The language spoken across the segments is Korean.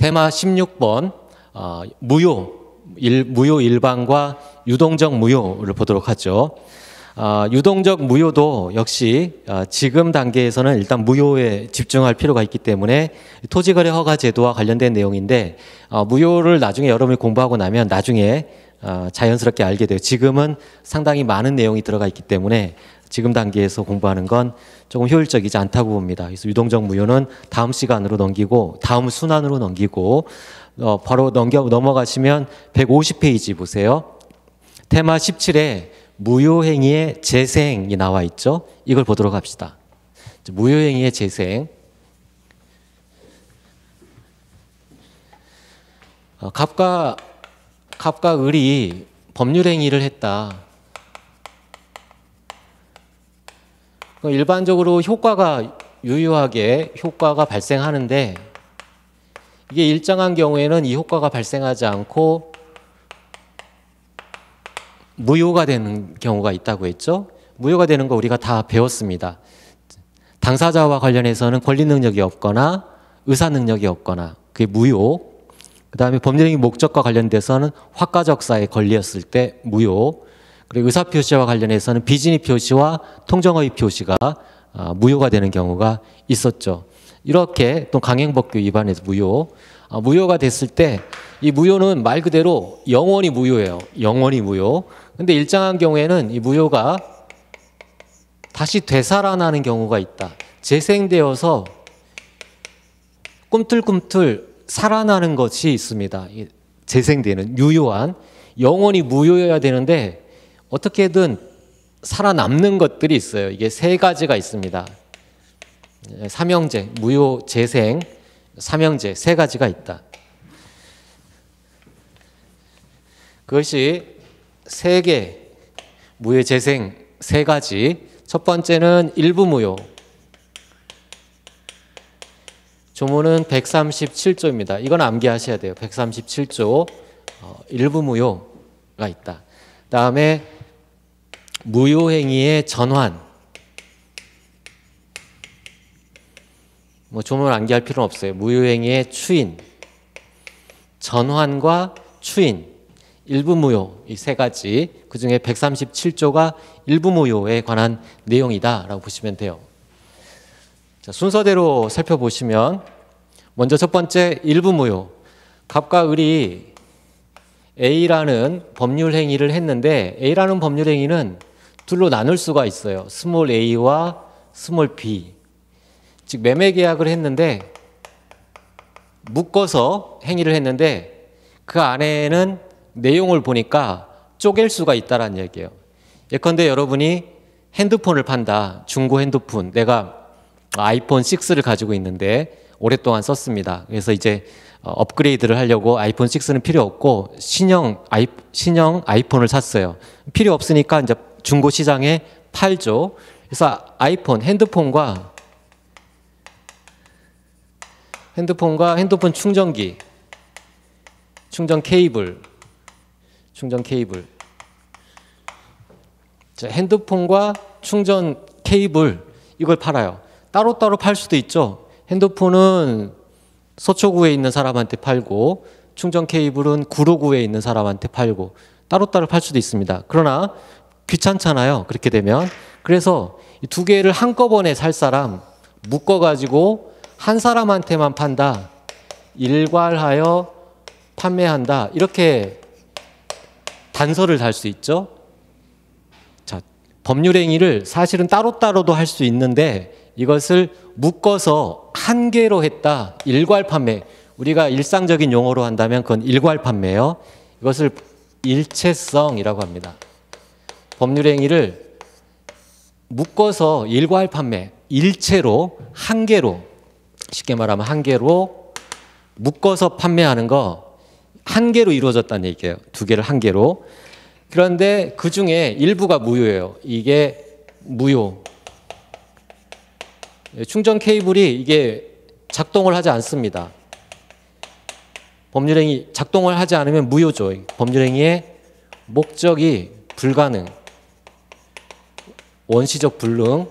테마 16번 어, 무효 일, 무효 일방과 유동적 무효를 보도록 하죠. 어, 유동적 무효도 역시 어, 지금 단계에서는 일단 무효에 집중할 필요가 있기 때문에 토지거래 허가 제도와 관련된 내용인데 어, 무효를 나중에 여러분이 공부하고 나면 나중에 어, 자연스럽게 알게 돼요. 지금은 상당히 많은 내용이 들어가 있기 때문에 지금 단계에서 공부하는 건 조금 효율적이지 않다고 봅니다. 그래서 유동적 무효는 다음 시간으로 넘기고 다음 순환으로 넘기고 어, 바로 넘겨 넘어가시면 150페이지 보세요. 테마 17에 무효행위의 재생이 나와 있죠. 이걸 보도록 합시다. 무효행위의 재생. 어, 갑과 갑과 을이 법률 행위를 했다. 그러니까 일반적으로 효과가 유효하게 효과가 발생하는데 이게 일정한 경우에는 이 효과가 발생하지 않고 무효가 되는 경우가 있다고 했죠. 무효가 되는 거 우리가 다 배웠습니다. 당사자와 관련해서는 권리 능력이 없거나 의사 능력이 없거나 그게 무효. 그다음에 법률행위 목적과 관련돼서는 화가적사의 권리였을 때 무효. 그리고 의사 표시와 관련해서는 비즈니 표시와 통정어의 표시가 어, 무효가 되는 경우가 있었죠. 이렇게 또 강행법규 위반해서 무효, 어, 무효가 됐을 때 이 무효는 말 그대로 영원히 무효예요. 영원히 무효. 근데 일정한 경우에는 이 무효가 다시 되살아나는 경우가 있다. 재생되어서 꿈틀꿈틀 살아나는 것이 있습니다. 재생되는 유효한 영원히 무효여야 되는데 어떻게든 살아남는 것들이 있어요. 이게 세 가지가 있습니다. 삼형제, 무효, 재생, 삼형제 세 가지가 있다. 그것이 세 개, 무효, 재생 세 가지. 첫 번째는 일부 무효. 조문은 137조입니다. 이건 암기하셔야 돼요. 137조 어, 일부 무효가 있다. 다음에 무효행위의 전환. 뭐 조문을 암기할 필요는 없어요. 무효행위의 추인. 전환과 추인. 일부 무효 이 세 가지 그 중에 137조가 일부 무효에 관한 내용이다라고 보시면 돼요. 자, 순서대로 살펴보시면 먼저 첫 번째 일부 무효 갑과 을이 A라는 법률 행위를 했는데 A라는 법률 행위는 둘로 나눌 수가 있어요. 스몰 A와 스몰 B. 즉 매매 계약을 했는데 묶어서 행위를 했는데 그 안에는 내용을 보니까 쪼갤 수가 있다라는 얘기예요. 예컨대 여러분이 핸드폰을 판다. 중고 핸드폰. 내가 아이폰 6를 가지고 있는데 오랫동안 썼습니다. 그래서 이제 어, 업그레이드를 하려고 아이폰 6는 필요 없고 신형 아이 신형 아이폰을 샀어요. 필요 없으니까 이제 중고 시장에 팔죠. 그래서 아이폰, 핸드폰과 핸드폰과 핸드폰 충전기, 충전 케이블, 충전 케이블. 핸드폰과 충전 케이블 이걸 팔아요. 따로따로 팔 수도 있죠. 핸드폰은 서초구에 있는 사람한테 팔고 충전 케이블은 구로구에 있는 사람한테 팔고 따로따로 팔 수도 있습니다. 그러나 귀찮잖아요. 그렇게 되면. 그래서 이 두 개를 한꺼번에 살 사람 묶어가지고 한 사람한테만 판다. 일괄하여 판매한다. 이렇게 단서를 달 수 있죠. 자, 법률행위를 사실은 따로따로도 할 수 있는데 이것을 묶어서 한 개로 했다. 일괄 판매. 우리가 일상적인 용어로 한다면 그건 일괄 판매요. 예 이것을 일체성이라고 합니다. 법률 행위를 묶어서 일괄 판매, 일체로, 한 개로, 쉽게 말하면 한 개로 묶어서 판매하는 거 한 개로 이루어졌다는 얘기예요. 두 개를 한 개로. 그런데 그 중에 일부가 무효예요. 이게 무효. 충전 케이블이 이게 작동을 하지 않습니다. 법률행위 작동을 하지 않으면 무효죠. 법률행위의 목적이 불가능. 원시적 불능,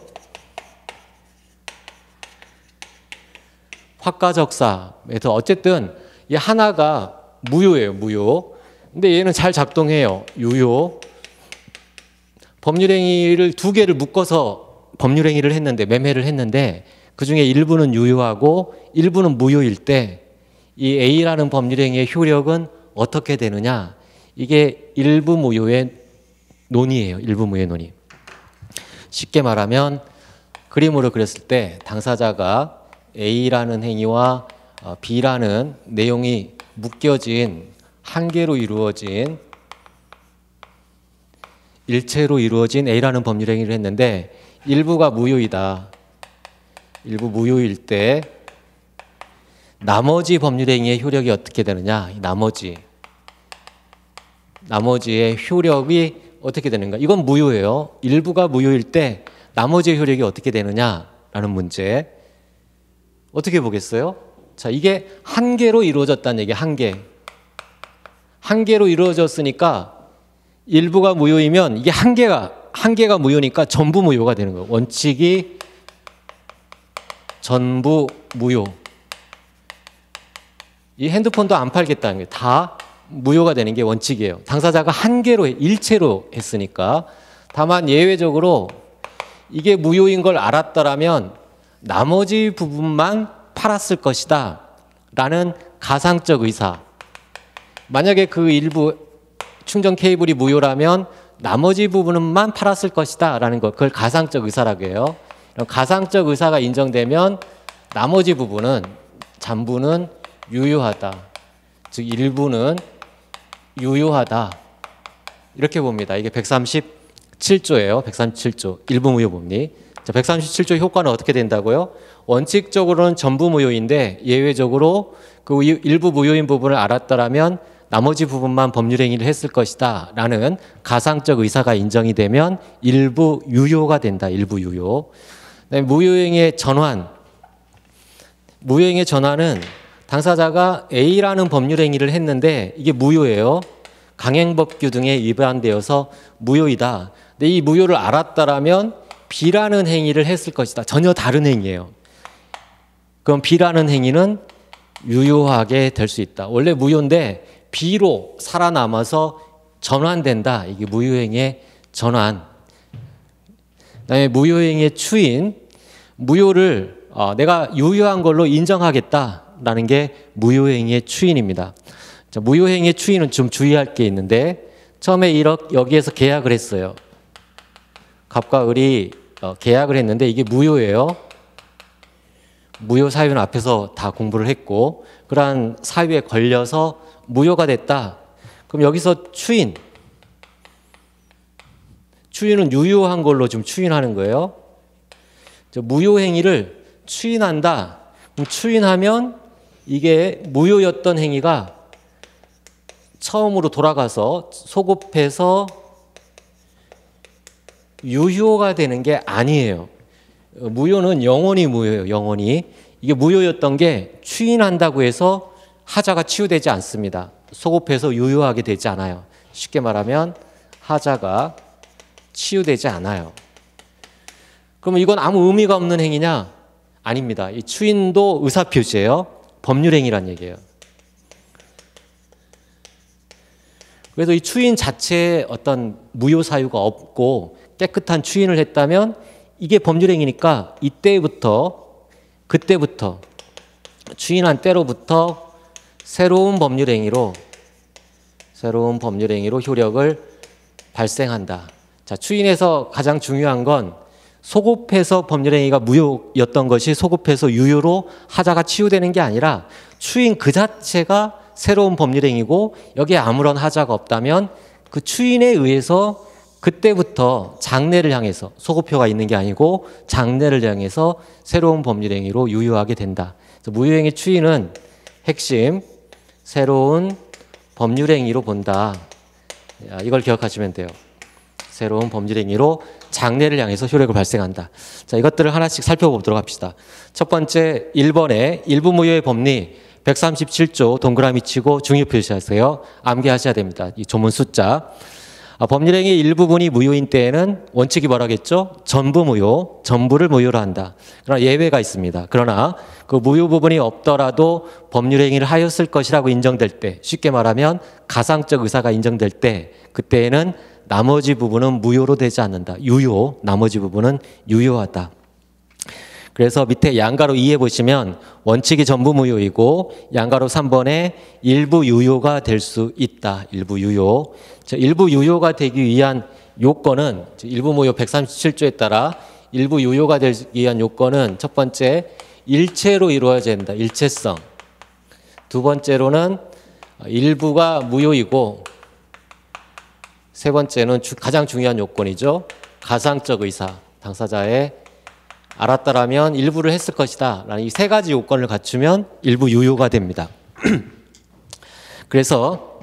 화가적사에서 어쨌든 이 하나가 무효예요, 무효. 근데 얘는 잘 작동해요, 유효. 법률행위를 두 개를 묶어서 법률행위를 했는데 매매를 했는데 그 중에 일부는 유효하고 일부는 무효일 때 이 A라는 법률행위의 효력은 어떻게 되느냐 이게 일부 무효의 논의예요. 일부 무효의 논의. 쉽게 말하면 그림으로 그렸을 때 당사자가 A라는 행위와 어, B라는 내용이 묶여진 한 개로 이루어진 일체로 이루어진 A라는 법률 행위를 했는데 일부가 무효이다. 일부 무효일 때 나머지 법률 행위의 효력이 어떻게 되느냐? 나머지 나머지의 효력이 어떻게 되는가? 이건 무효예요. 일부가 무효일 때 나머지의 효력이 어떻게 되느냐라는 문제. 어떻게 보겠어요? 자, 이게 한 개로 이루어졌다는 얘기, 한 개. 한 개로 이루어졌으니까 일부가 무효이면 이게 한 개가, 한 개가 무효니까 전부 무효가 되는 거예요. 원칙이 전부 무효. 이 핸드폰도 안 팔겠다는 거다 무효가 되는 게 원칙이에요. 당사자가 한 개로 일체로 했으니까 다만 예외적으로 이게 무효인 걸 알았더라면 나머지 부분만 팔았을 것이다. 라는 가상적 의사. 만약에 그 일부 충전 케이블이 무효라면 나머지 부분만 팔았을 것이다. 라는 것. 그걸 가상적 의사라고 해요. 가상적 의사가 인정되면 나머지 부분은, 잔부는 유효하다. 즉, 일부는 유효하다. 이렇게 봅니다. 이게 137조예요. 137조. 일부 무효법리. 자, 137조 효과는 어떻게 된다고요? 원칙적으로는 전부 무효인데 예외적으로 그 일부 무효인 부분을 알았더라면 나머지 부분만 법률 행위를 했을 것이다. 라는 가상적 의사가 인정이 되면 일부 유효가 된다. 일부 유효. 무효행위의 전환. 무효행위의 전환은 당사자가 A라는 법률 행위를 했는데 이게 무효예요. 강행법규 등에 위반되어서 무효이다. 근데 이 무효를 알았다라면 B라는 행위를 했을 것이다. 전혀 다른 행위예요. 그럼 B라는 행위는 유효하게 될 수 있다. 원래 무효인데 B로 살아남아서 전환된다. 이게 무효행의 전환. 그다음에 무효행의 추인, 무효를 어, 내가 유효한 걸로 인정하겠다. 라는게 무효행위의 추인입니다. 자, 무효행위의 추인은 좀 주의할 게 있는데 처음에 이렇 여기에서 계약을 했어요. 갑과 을이 어, 계약을 했는데 이게 무효예요. 무효 사유는 앞에서 다 공부를 했고 그러한 사유에 걸려서 무효가 됐다. 그럼 여기서 추인 추인은 유효한 걸로 좀 추인하는 거예요. 무효 행위를 추인한다. 추인하면 이게 무효였던 행위가 처음으로 돌아가서 소급해서 유효가 되는 게 아니에요. 무효는 영원히 무효예요. 영원히. 이게 무효였던 게 추인한다고 해서 하자가 치유되지 않습니다. 소급해서 유효하게 되지 않아요. 쉽게 말하면 하자가 치유되지 않아요. 그러면 이건 아무 의미가 없는 행위냐? 아닙니다. 이 추인도 의사표시예요. 법률행위란 얘기예요. 그래서 이 추인 자체에 어떤 무효 사유가 없고 깨끗한 추인을 했다면 이게 법률행위니까 이때부터 그때부터 추인한 때로부터 새로운 법률행위로 새로운 법률행위로 효력을 발생한다. 자, 추인에서 가장 중요한 건 소급해서 법률행위가 무효였던 것이 소급해서 유효로 하자가 치유되는 게 아니라 추인 그 자체가 새로운 법률행위고 여기에 아무런 하자가 없다면 그 추인에 의해서 그때부터 장례를 향해서 소급표가 있는 게 아니고 장례를 향해서 새로운 법률행위로 유효하게 된다. 무효행위 추인은 핵심 새로운 법률행위로 본다. 이걸 기억하시면 돼요. 새로운 범죄 행위로 장례를 향해서 효력을 발생한다. 자, 이것들을 하나씩 살펴보도록 합시다. 첫 번째, 1번의 일부 무효의 법리 137조 동그라미 치고 중요 표시하세요. 암기하셔야 됩니다. 이 조문 숫자. 아, 법률행위 일부분이 무효인 때에는 원칙이 뭐라겠죠? 전부 무효, 전부를 무효로 한다. 그러나 예외가 있습니다. 그러나 그 무효 부분이 없더라도 법률행위를 하였을 것이라고 인정될 때, 쉽게 말하면 가상적 의사가 인정될 때, 그때에는 나머지 부분은 무효로 되지 않는다. 유효, 나머지 부분은 유효하다. 그래서 밑에 양가로 2에 보시면 원칙이 전부 무효이고 양가로 3번에 일부 유효가 될 수 있다. 일부 유효. 일부 유효가 되기 위한 요건은 일부 무효 137조에 따라 일부 유효가 되기 위한 요건은 첫 번째 일체로 이루어져야 된다. 일체성. 두 번째로는 일부가 무효이고 세 번째는 가장 중요한 요건이죠. 가상적 의사, 당사자의 알았다라면 일부를 했을 것이다. 라는 이 세 가지 요건을 갖추면 일부 유효가 됩니다. 그래서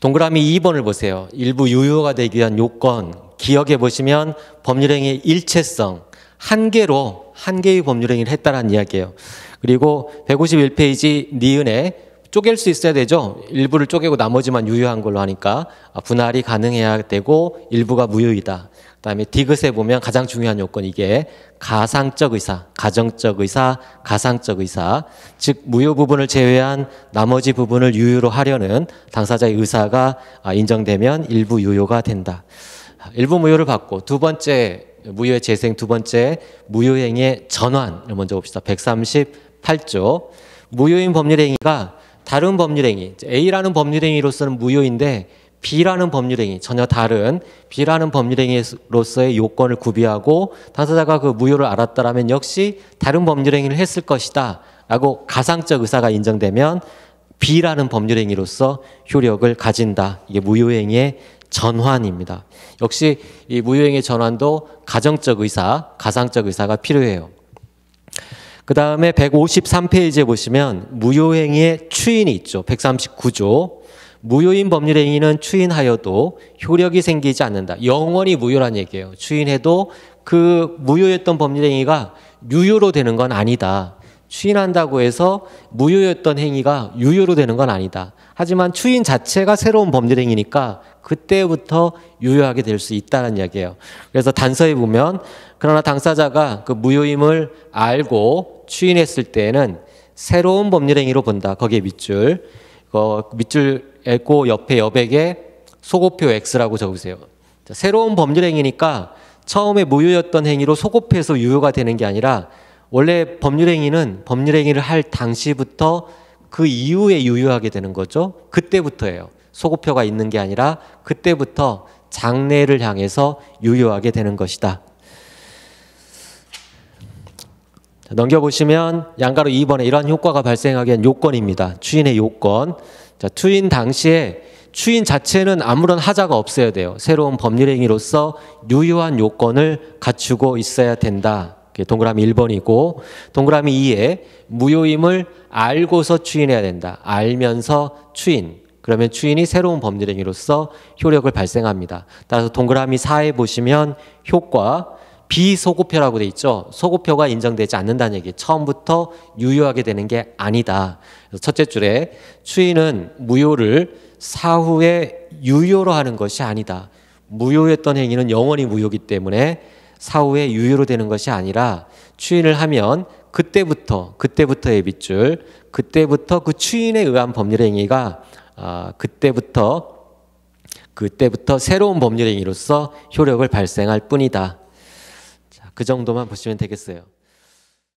동그라미 2번을 보세요. 일부 유효가 되기 위한 요건. 기억해 보시면 법률행위의 일체성, 한계로 한계의 법률행위를 했다는 라 이야기예요. 그리고 151페이지 니은에 쪼갤 수 있어야 되죠. 일부를 쪼개고 나머지만 유효한 걸로 하니까 아, 분할이 가능해야 되고 일부가 무효이다. 그다음에 디귿에 보면 가장 중요한 요건 이게 가상적 의사, 가정적 의사, 가상적 의사, 즉 무효 부분을 제외한 나머지 부분을 유효로 하려는 당사자의 의사가 아, 인정되면 일부 유효가 된다. 일부 무효를 받고 두 번째 무효의 재생 두 번째 무효행의 전환을 먼저 봅시다. 138조 무효인 법률 행위가 다른 법률행위, A라는 법률행위로서는 무효인데 B라는 법률행위, 전혀 다른 B라는 법률행위로서의 요건을 구비하고 당사자가 그 무효를 알았다라면 역시 다른 법률행위를 했을 것이다. 라고 가상적 의사가 인정되면 B라는 법률행위로서 효력을 가진다. 이게 무효행위의 전환입니다. 역시 이 무효행위 전환도 가정적 의사, 가상적 의사가 필요해요. 그 다음에 153페이지에 보시면 무효행위의 추인이 있죠. 139조. 무효인 법률 행위는 추인하여도 효력이 생기지 않는다. 영원히 무효란 얘기예요. 추인해도 그 무효였던 법률 행위가 유효로 되는 건 아니다. 추인한다고 해서 무효였던 행위가 유효로 되는 건 아니다. 하지만 추인 자체가 새로운 법률 행위니까 그때부터 유효하게 될 수 있다는 이야기예요. 그래서 단서에 보면 그러나 당사자가 그 무효임을 알고 추인했을 때에는 새로운 법률행위로 본다. 거기에 밑줄. 어, 밑줄 읽고 옆에 여백에 소고표 X라고 적으세요. 자, 새로운 법률행위니까 처음에 무효였던 행위로 소고표서 유효가 되는 게 아니라 원래 법률행위는 법률행위를 할 당시부터 그 이후에 유효하게 되는 거죠. 그때부터예요. 소고표가 있는 게 아니라 그때부터 장래를 향해서 유효하게 되는 것이다. 넘겨보시면 양가로 2번에 이러한 효과가 발생하게 한 요건입니다. 추인의 요건. 자, 추인 당시에 추인 자체는 아무런 하자가 없어야 돼요. 새로운 법률 행위로서 유효한 요건을 갖추고 있어야 된다. 동그라미 1번이고 동그라미 2에 무효임을 알고서 추인해야 된다. 알면서 추인. 그러면 추인이 새로운 법률 행위로서 효력을 발생합니다. 따라서 동그라미 4에 보시면 효과 비소급표라고돼 있죠. 소고표가 인정되지 않는다는 얘기. 처음부터 유효하게 되는 게 아니다. 첫째 줄에 추인은 무효를 사후에 유효로 하는 것이 아니다. 무효했던 행위는 영원히 무효기 때문에 사후에 유효로 되는 것이 아니라 추인을 하면 그때부터 그때부터의 밑줄 그때부터 그 추인에 의한 법률 행위가 아, 그때부터 그때부터 새로운 법률 행위로서 효력을 발생할 뿐이다. 그 정도만 보시면 되겠어요.